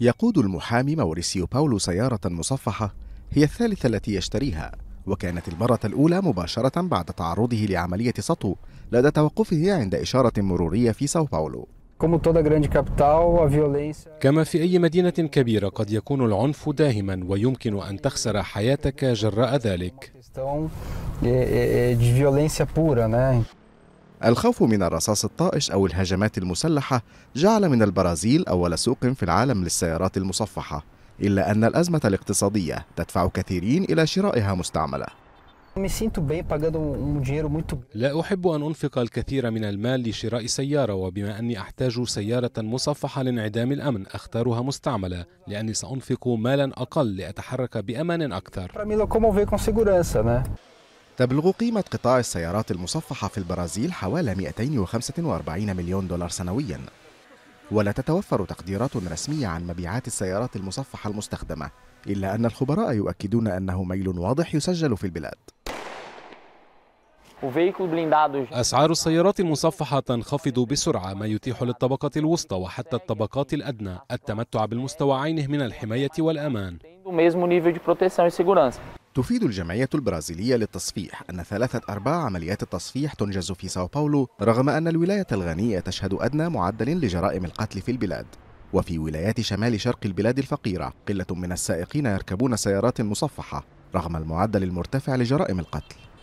يقود المحامي موريسيو باولو سيارة مصفحة هي الثالثة التي يشتريها وكانت المرة الأولى مباشرة بعد تعرضه لعملية سطو لدى توقفه عند إشارة مرورية في ساو باولو كما في أي مدينة كبيرة قد يكون العنف داهما ويمكن أن تخسر حياتك جراء ذلك الخوف من الرصاص الطائش أو الهجمات المسلحة جعل من البرازيل أول سوق في العالم للسيارات المصفحة إلا أن الأزمة الاقتصادية تدفع كثيرين إلى شرائها مستعملة um لا أحب أن أنفق الكثير من المال لشراء سيارة وبما أني أحتاج سيارة مصفحة لانعدام الأمن أختارها مستعملة لأني سأنفق مالا أقل لأتحرك بأمان أكثر تبلغ قيمة قطاع السيارات المصفحة في البرازيل حوالي 245 مليون دولار سنوياً ولا تتوفر تقديرات رسمية عن مبيعات السيارات المصفحة المستخدمة إلا أن الخبراء يؤكدون أنه ميل واضح يسجل في البلاد أسعار السيارات المصفحة تنخفض بسرعة ما يتيح للطبقة الوسطى وحتى الطبقات الأدنى التمتع بالمستوى عينه من الحماية والأمان تفيد الجمعية البرازيلية للتصفيح أن ثلاثة أرباع عمليات التصفيح تنجز في ساو باولو رغم أن الولاية الغنية تشهد أدنى معدل لجرائم القتل في البلاد وفي ولايات شمال شرق البلاد الفقيرة قلة من السائقين يركبون سيارات مصفحة رغم المعدل المرتفع لجرائم القتل